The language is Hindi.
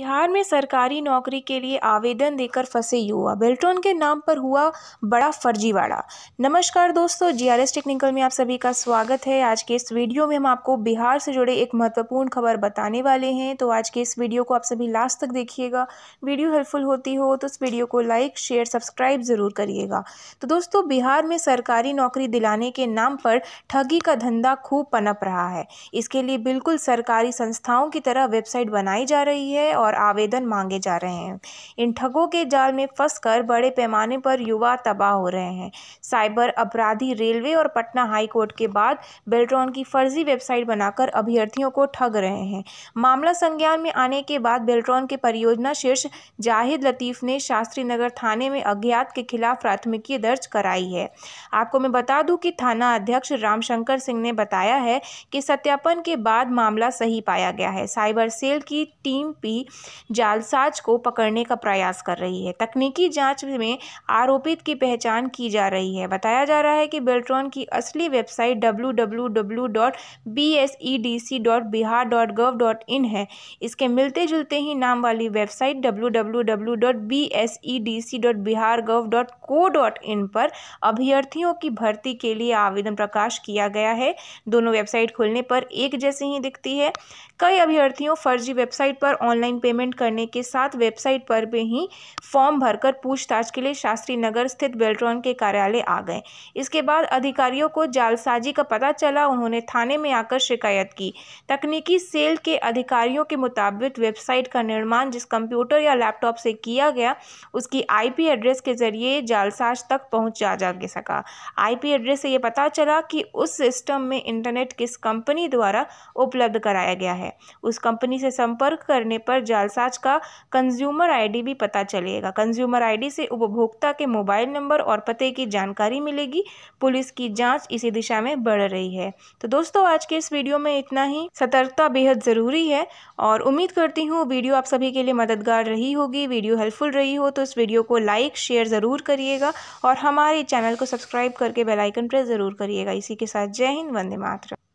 बिहार में सरकारी नौकरी के लिए आवेदन देकर फंसे युवा बेल्टोन के नाम पर हुआ बड़ा फर्जीवाड़ा नमस्कार दोस्तों जीआरएस टेक्निकल में आप सभी का स्वागत है आज के इस वीडियो में हम आपको बिहार से जुड़े एक महत्वपूर्ण खबर बताने वाले हैं तो आज के इस वीडियो को आप सभी लास्ट तक देखिएगा वीडियो हेल्पफुल होती हो तो इस वीडियो को लाइक शेयर सब्सक्राइब ज़रूर करिएगा तो दोस्तों बिहार में सरकारी नौकरी दिलाने के नाम पर ठगी का धंधा खूब पनप रहा है इसके लिए बिल्कुल सरकारी संस्थाओं की तरह वेबसाइट बनाई जा रही है और और आवेदन मांगे जा रहे हैं इन ठगों के जाल में फंसकर बड़े पैमाने पर युवा तबाह हो रहे हैं साइबर अपराधी रेलवे और पटना हाईकोर्ट के बाद बेल्ट्रॉन की फर्जी वेबसाइट बनाकर अभ्यर्थियों को ठग रहे हैं मामला संज्ञान में आने के बाद बेल्ट्रॉन के परियोजना शीर्ष जाहिद लतीफ़ ने शास्त्री नगर थाने में अज्ञात के खिलाफ प्राथमिकी दर्ज कराई है आपको मैं बता दूं कि थाना अध्यक्ष रामशंकर सिंह ने बताया है कि सत्यापन के बाद मामला सही पाया गया है साइबर सेल की टीम भी जालसाज को पकड़ने का प्रयास कर रही है तकनीकी जांच में आरोपित की पहचान की जा रही है बताया जा रहा है कि बेल्ट्रॉन की असली वेबसाइट डब्ल्यू है इसके मिलते जुलते ही नाम वाली वेबसाइट डब्ल्यू पर अभ्यर्थियों की भर्ती के लिए आवेदन प्रकाश किया गया है दोनों वेबसाइट खोलने पर एक जैसे ही दिखती है कई अभ्यर्थियों फर्जी वेबसाइट पर ऑनलाइन पेमेंट करने के साथ वेबसाइट पर भी ही फॉर्म भरकर पूछताछ के लिए शास्त्री नगर स्थित बेल्ट्रॉन के कार्यालय आ गए इसके बाद अधिकारियों को जालसाजी का पता चला उन्होंने थाने में आकर शिकायत की तकनीकी सेल के अधिकारियों के मुताबिक वेबसाइट का निर्माण जिस कंप्यूटर या लैपटॉप से किया गया उसकी आईपी एड्रेस के जरिए जालसाज तक पहुंचा जा सका आईपी एड्रेस से यह पता चला कि उस सिस्टम में इंटरनेट किस कंपनी द्वारा उपलब्ध कराया गया है उस कंपनी से संपर्क करने पर जालसाज का कंज्यूमर आईडी भी पता चलेगा कंज्यूमर आईडी से उपभोक्ता के मोबाइल नंबर और पते की जानकारी मिलेगी पुलिस की जांच इसी दिशा में बढ़ रही है तो दोस्तों आज के इस वीडियो में इतना ही सतर्कता बेहद ज़रूरी है और उम्मीद करती हूँ वीडियो आप सभी के लिए मददगार रही होगी वीडियो हेल्पफुल रही हो तो इस वीडियो को लाइक शेयर ज़रूर करिएगा और हमारे चैनल को सब्सक्राइब करके बेलाइकन प्रेस ज़रूर करिएगा इसी के साथ जय हिंद वंदे मातरम